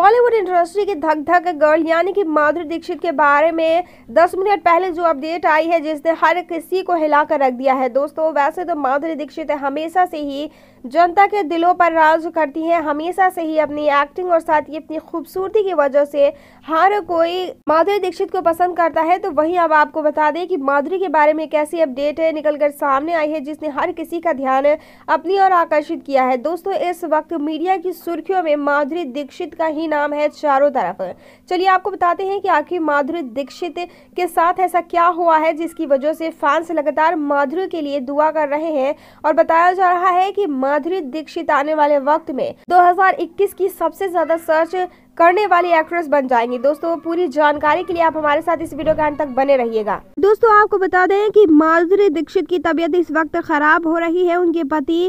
Bollywood industry की धक धक गर्ल यानी कि माधुरी दीक्षित के बारे में 10 मिनट पहले जो अपडेट आई है जिसने हर किसी को हिला कर रख दिया है दोस्तों वैसे तो माधुरी दीक्षित हमेशा से ही जनता के दिलों पर राज करती हैं हमेशा से ही अपनी एक्टिंग और साथ ही अपनी खूबसूरती की वजह से हर कोई माधुरी दीक्षित को पसंद करता है तो वही अब आपको बता दें कि माधुरी के बारे में कैसी अपडेट निकल कर सामने आई है जिसने हर किसी का ध्यान अपनी ओर आकर्षित किया है दोस्तों इस वक्त मीडिया की सुर्खियों में माधुरी दीक्षित का ही नाम है चारों तरफ चलिए आपको बताते हैं कि आखिर माधुरी दीक्षित के साथ ऐसा क्या हुआ है जिसकी वजह से फैंस लगातार माधुरी के लिए दुआ कर रहे हैं और बताया जा रहा है कि माधुरी दीक्षित आने वाले वक्त में 2021 की सबसे ज्यादा सर्च करने वाली एक्ट्रेस बन जाएंगी दोस्तों पूरी जानकारी के लिए आप हमारे साथ इस वीडियो के अंत तक बने रहिएगा दोस्तों आपको बता दें कि माधुरी दीक्षित की तबीयत इस वक्त खराब हो रही है उनके पति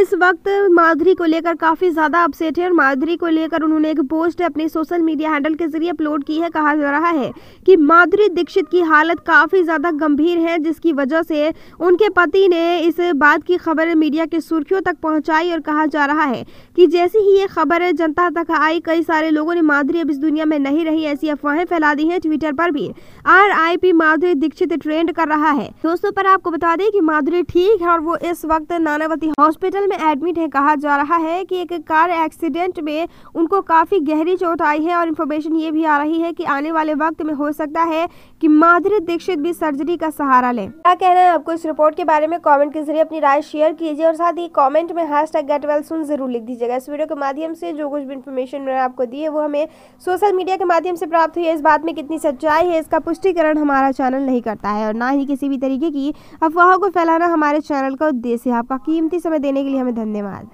इस वक्त माधुरी को लेकर काफी ज्यादा अपसेट है और माधुरी को लेकर उन्होंने एक पोस्ट अपने सोशल मीडिया हैंडल के जरिए अपलोड की है कहा जा रहा है की माधुरी दीक्षित की हालत काफी ज्यादा गंभीर है जिसकी वजह से उनके पति ने इस बात की खबर मीडिया के सुर्खियों तक पहुँचाई और कहा जा रहा है की जैसी ही ये खबर जनता तक आई कई सारे लोगों लोगों ने माधुरी अब इस दुनिया में नहीं रही ऐसी अफवाहें फैला दी हैं ट्विटर पर भी R I P Madhuri Dixit trend कर रहा है दोस्तों पर आपको बता दें कि माधुरी ठीक है और वो इस वक्त नानावती हॉस्पिटल में एडमिट है कहा जा रहा है कि एक कार एक्सीडेंट में उनको काफी गहरी चोट आई है और इन्फॉर्मेशन ये भी आ रही है की आने वाले वक्त में हो सकता है की माधुरी दीक्षित भी सर्जरी का सहारा लें क्या कहना है आपको इस रिपोर्ट के बारे में कॉमेंट के जरिए अपनी राय शेयर कीजिए और साथ ही कॉमेंट में hashtag get well soon जरूर लिख दीजिएगा इस वीडियो के माध्यम से जो कुछ भी इन्फॉर्मेशन मैंने आपको दी है वो हमें सोशल मीडिया के माध्यम से प्राप्त हुई है इस बात में कितनी सच्चाई है इसका पुष्टिकरण हमारा चैनल नहीं करता है और ना ही किसी भी तरीके की अफवाहों को फैलाना हमारे चैनल का उद्देश्य है आपका कीमती समय देने के लिए हमें धन्यवाद